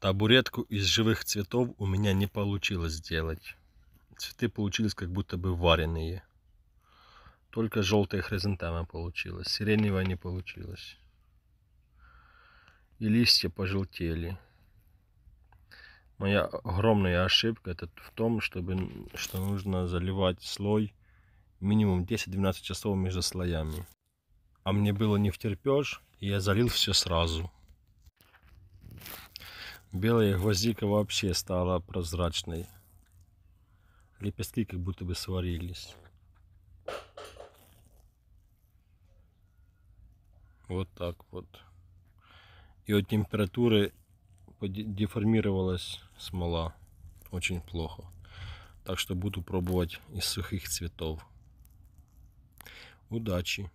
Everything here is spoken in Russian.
табуретку из живых цветов у меня не получилось сделать. Цветы получились как будто бы вареные. Только желтая хризантема получилась, сиреневая не получилось. И листья пожелтели. Моя огромная ошибка это в том, чтобы, что нужно заливать слой минимум 10-12 часов между слоями. А мне было не втерпешь, и я залил все сразу. Белая гвоздика вообще стала прозрачной. Лепестки как будто бы сварились. Вот так вот. И от температуры деформировалась смола. Очень плохо. Так что буду пробовать из сухих цветов. Удачи!